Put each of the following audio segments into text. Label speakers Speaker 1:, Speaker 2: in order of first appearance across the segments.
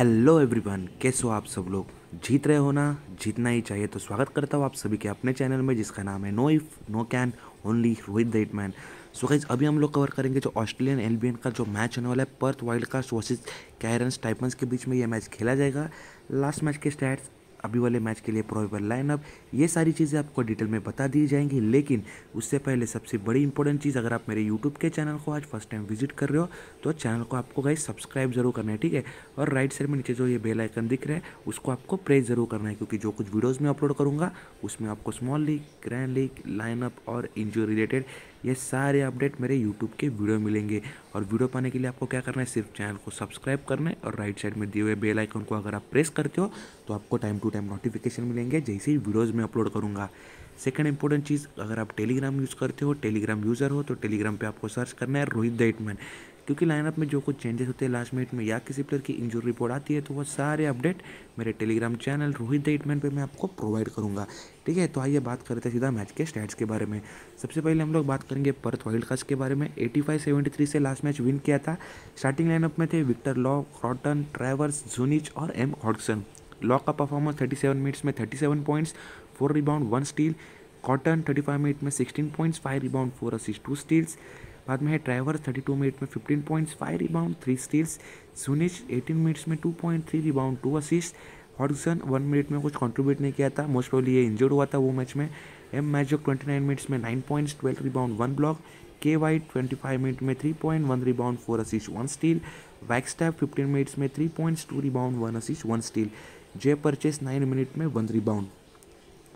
Speaker 1: hello everyone कैसे हो आप सब लोग जीत रहे हो ना जीतना ही चाहिए तो स्वागत करता हूँ आप सभी के अपने चैनल में जिसका नाम है no if no can only Rohit the man so guys अभी हम लोग कवर करेंगे जो ऑस्ट्रेलियन एल का जो मैच होने वाला है Perth wildcats versus Cairns Taipans के बीच में ये मैच खेला जाएगा लास्ट मैच के स्टैट्स अभी वाले मैच के लिए प्रोबेबल लाइनअप ये सारी चीज़ें आपको डिटेल में बता दी जाएंगी लेकिन उससे पहले सबसे बड़ी इंपॉर्टेंट चीज़ अगर आप मेरे यूट्यूब के चैनल को आज फर्स्ट टाइम विजिट कर रहे हो तो चैनल को आपको गाइज सब्सक्राइब जरूर करना है ठीक है और राइट साइड में नीचे जो ये बेलाइकन दिख रहा है उसको आपको प्रेस जरूर करना है क्योंकि जो कुछ वीडियोज़ में अपलोड करूँगा उसमें आपको small league grand league lineup और इंजरी रिलेटेड ये सारे अपडेट मेरे यूट्यूब के वीडियो मिलेंगे और वीडियो पाने के लिए आपको क्या करना है सिर्फ चैनल को सब्सक्राइब करना है और राइट साइड में दिए हुए बेल आइकन को अगर आप प्रेस करते हो तो आपको time to to time notification मिलेंगे जैसे ही वीडियोज़ में अपलोड करूँगा सेकेंड इंपॉर्टेंट चीज़ अगर आप टेलीग्राम यूज़ करते हो टेलीग्राम यूज़र हो तो टेलीग्राम पे आपको सर्च करना है रोहित द क्योंकि लाइनअप में जो कुछ चेंजेस होते हैं लास्ट मिनट में या किसी प्लेयर की इंजरी रिपोर्ट आती है तो वो सारे अपडेट मेरे Telegram channel Rohit the pay पर मैं आपको प्रोवाइड करूँगा ठीक है तो आइए बात करते हैं सीधा मैच के स्टैट्स के बारे में सबसे पहले हम लोग बात करेंगे पर्थ वाइल्ड कास्ट के बारे में एटी फाइव से लास्ट मैच विन किया था स्टार्टिंग लाइनअप में थे विक्टर लॉ क्रॉटन ट्रैवर्स जूनिच और एम हॉडसन लॉक का परफॉर्मेंस 37 मिनट्स में 37 points four rebound one steal Cotton 35 minute में 16 points five rebound four assist two steals बाद में है थर्टी 32 मिनट में 15 points five rebound three steals सुनिश 18 मिनट्स में 2.3 rebound two assist हॉटसन one minute में कुछ कॉन्ट्रीब्यूट नहीं किया था मोस्ट प्रोबली ये इंजर्ड हुआ था वो मैच में M match twenty nine minutes में nine points twelve rebound one block के वाई ट्वेंटी फाइव मिनट में three point one rebound four assist one steal tap fifteen minutes में three points two rebound one assist one steal Jay purchase nine minute में one rebound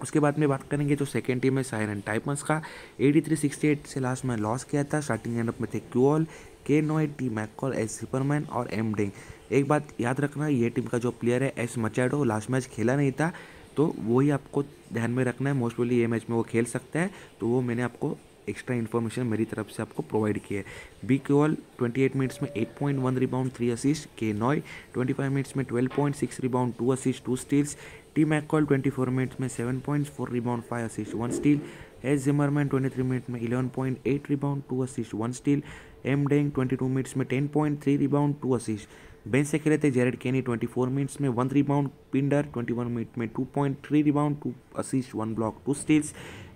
Speaker 1: उसके बाद में बात करेंगे तो सेकेंड टीम है सायरन टाइपन्स का एटी थ्री सिक्सटी एट से लास्ट में लॉस किया था स्टार्टिंग एंड में थे क्यूल के नोए टी मैकॉल एस सुपरमैन और एम डिंग एक बात याद रखना ये टीम का जो प्लेयर है एस मचैडो लास्ट मैच खेला नहीं था तो वही आपको ध्यान में रखना है मोस्टली ये मैच में वो खेल सकता है तो वो मैंने आपको एक्स्ट्रा इन्फॉर्मेशन मेरी तरफ से आपको प्रोवाइड की है बी क्यूअल ट्वेंटी मिनट्स में 8.1 रिबाउंड थ्री असिस्ट के नॉय 25 मिनट्स में 12.6 rebound two assist two steals T McCall 24 minutes में 7.4 rebound five assist one steal S Zimmerman 23 minute में 11.8 rebound two assist one steal M Deng 22 minutes में 10.3 rebound two assist bench से खेले थे Jared केनी 24 minutes में one rebound Pindar 21 minute में 2.3 rebound two assist one block two steals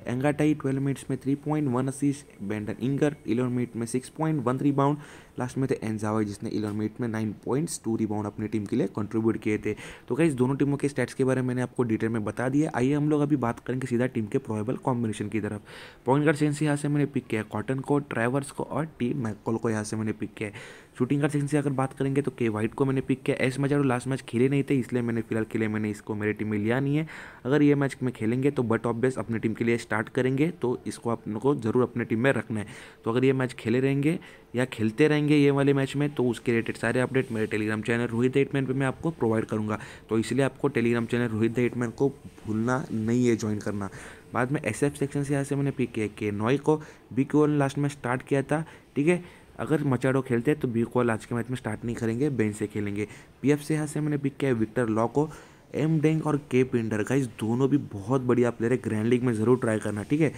Speaker 1: एंगाटाई twelve minutes में थ्री पॉइंट वन असिस्ट बेंडन इंगर इलेवन मिनट में six point three rebound last में थे एनजावा जिसने इलेवन मिनट में नाइन पॉइंट्स टू रिबाउंड अपनी टीम के लिए कंट्रीब्यूट किए थे तो गाइज दोनों टीमों के स्टैट्स के बारे में मैंने आपको डिटेल में बता दिया आइए हम लोग अभी बात करेंगे सीधा टीम के प्रोबेबल कॉम्बिनेशन की तरफ पॉइंट गार्ड सेंस यहाँ से मैंने पिक किया कॉटन को ट्रैवर्स को और टी मैकॉल को यहाँ से मैंने पिक किया शूटिंग गार्ड सेंस अगर बात करेंगे तो के वाइट को मैंने पिक किया एस मैच और लास्ट मैच खेले नहीं थे इसलिए मैंने फिलहाल के लिए मैंने इसको मेरे टीम में लिया नहीं है अगर ये मैच में खेलेंगे तो बट ऑब्वियस अपनी टीम के लिए स्टार्ट करेंगे तो इसको आप को ज़रूर अपने टीम में रखना है तो अगर ये मैच खेले रहेंगे या खेलते रहेंगे ये वाले मैच में तो उसके रिलेटेड सारे अपडेट मेरे टेलीग्राम चैनल रोहित एटमैन पर मैं आपको प्रोवाइड करूँगा तो इसलिए आपको टेलीग्राम चैनल रोहित द एटमैन को भूलना नहीं है ज्वाइन करना बाद में एस सेक्शन से यहाँ से मैंने पिक किया के नॉय को बी को लास्ट में स्टार्ट किया था ठीक है अगर मचाडो खेलते हैं तो बी को आज के मैच में स्टार्ट नहीं करेंगे बेंच से खेलेंगे पीएफ से यहाँ से मैंने पिक किया विक्टर लॉ को एम डेंग और के पिंडर का इस दोनों भी बहुत बढ़िया प्लेयर है ग्रैंड लीग में ज़रूर ट्राई करना ठीक है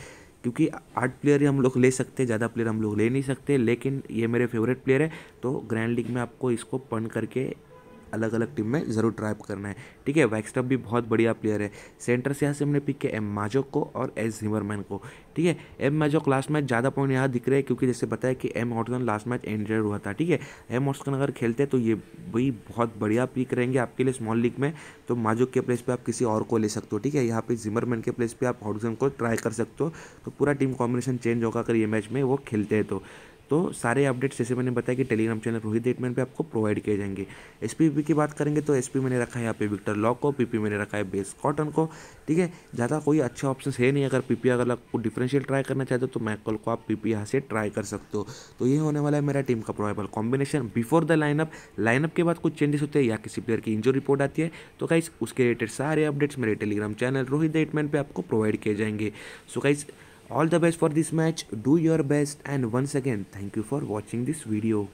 Speaker 1: क्योंकि आठ प्लेयर ही हम लोग ले सकते हैं ज़्यादा प्लेयर हम लोग ले नहीं सकते लेकिन ये मेरे फेवरेट प्लेयर है तो ग्रैंड लीग में आपको इसको पन करके अलग अलग टीम में ज़रूर ट्राई करना है ठीक है वैक्सटअप भी बहुत बढ़िया प्लेयर है सेंटर से यहाँ से हमने पिक किया एम माजोक को और एस जिमरमैन को ठीक है एम माजोक लास्ट मैच ज़्यादा पॉइंट यहाँ दिख रहे हैं क्योंकि जैसे बताया कि एम हॉटसन लास्ट मैच एंड्रेड हुआ था ठीक है एम हॉटसन अगर खेलते तो ये भी बहुत बढ़िया पिक रहेंगे आपके लिए स्मॉल लीग में तो माजोक के प्लेस पर आप किसी और को ले सकते हो ठीक है यहाँ पर जिमरमैन के प्लेस पर आप हॉटसन को ट्राई कर सकते हो तो पूरा टीम कॉम्बिनेशन चेंज होगा अगर ये मैच में वो खेलते हैं तो तो सारे अपडेट्स जैसे मैंने बताया कि टेलीग्राम चैनल रोहित डेटमैन पे आपको प्रोवाइड किए जाएंगे एस की बात करेंगे तो एस मैंने रखा है यहाँ पे विक्टर लॉ को पी मैंने रखा है बेस कॉटन को ठीक है ज़्यादा कोई अच्छा ऑप्शन है नहीं अगर पी अगर आपको डिफरेंशियल ट्राई करना चाहते हो तो मैकल को आप पी पी यहाँ से ट्राई कर सकते हो तो ये होने वाला है मेरा टीम का probable combination before the lineup lineup के बाद कुछ चेंजेस होते हैं या किसी प्लेयर की इंजोरी रिपोर्ट आती है तो गाइस उसके रिलेटेड सारे अपडेट्स मेरे टेलीग्राम चैनल रोहित डेटमैन पर आपको प्रोवाइड किए जाएंगे so guys all the best for this match do your best and once again thank you for watching this video